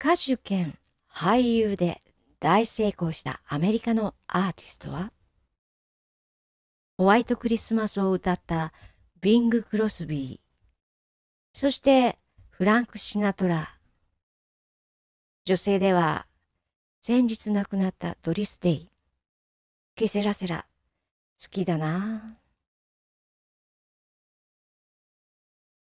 歌手兼俳優で大成功したアメリカのアーティストはホワイトクリスマスを歌ったビング・クロスビー、そしてフランク・シナトラ、女性では先日亡くなったドリス・デイ、ケセラセラ、好きだな